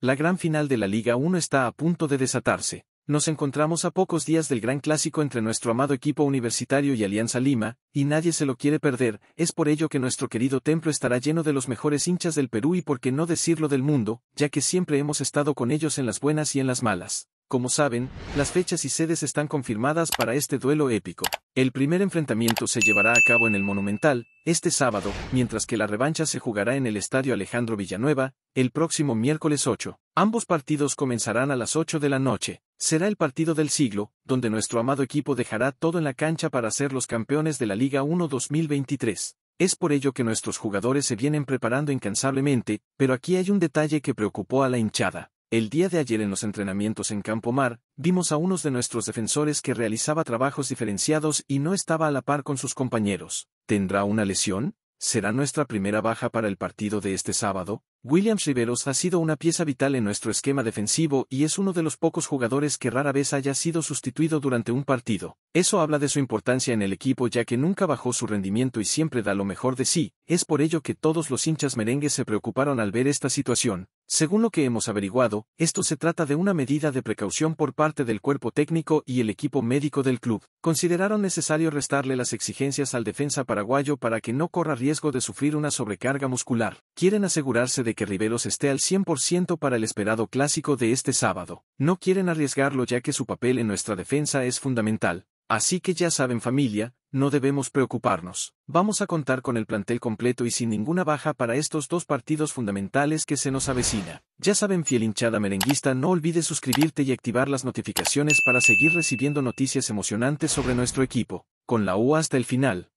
La gran final de la Liga 1 está a punto de desatarse. Nos encontramos a pocos días del gran clásico entre nuestro amado equipo universitario y Alianza Lima, y nadie se lo quiere perder, es por ello que nuestro querido templo estará lleno de los mejores hinchas del Perú y por qué no decirlo del mundo, ya que siempre hemos estado con ellos en las buenas y en las malas. Como saben, las fechas y sedes están confirmadas para este duelo épico. El primer enfrentamiento se llevará a cabo en el Monumental, este sábado, mientras que la revancha se jugará en el Estadio Alejandro Villanueva, el próximo miércoles 8. Ambos partidos comenzarán a las 8 de la noche. Será el partido del siglo, donde nuestro amado equipo dejará todo en la cancha para ser los campeones de la Liga 1 2023. Es por ello que nuestros jugadores se vienen preparando incansablemente, pero aquí hay un detalle que preocupó a la hinchada. El día de ayer en los entrenamientos en Campo Mar, vimos a unos de nuestros defensores que realizaba trabajos diferenciados y no estaba a la par con sus compañeros. ¿Tendrá una lesión? ¿Será nuestra primera baja para el partido de este sábado? Williams Riveros ha sido una pieza vital en nuestro esquema defensivo y es uno de los pocos jugadores que rara vez haya sido sustituido durante un partido. Eso habla de su importancia en el equipo ya que nunca bajó su rendimiento y siempre da lo mejor de sí, es por ello que todos los hinchas merengues se preocuparon al ver esta situación. Según lo que hemos averiguado, esto se trata de una medida de precaución por parte del cuerpo técnico y el equipo médico del club. Consideraron necesario restarle las exigencias al defensa paraguayo para que no corra riesgo de sufrir una sobrecarga muscular. Quieren asegurarse de que Riveros esté al 100% para el esperado clásico de este sábado. No quieren arriesgarlo ya que su papel en nuestra defensa es fundamental. Así que ya saben familia, no debemos preocuparnos. Vamos a contar con el plantel completo y sin ninguna baja para estos dos partidos fundamentales que se nos avecina. Ya saben fiel hinchada merenguista, no olvides suscribirte y activar las notificaciones para seguir recibiendo noticias emocionantes sobre nuestro equipo. Con la U hasta el final.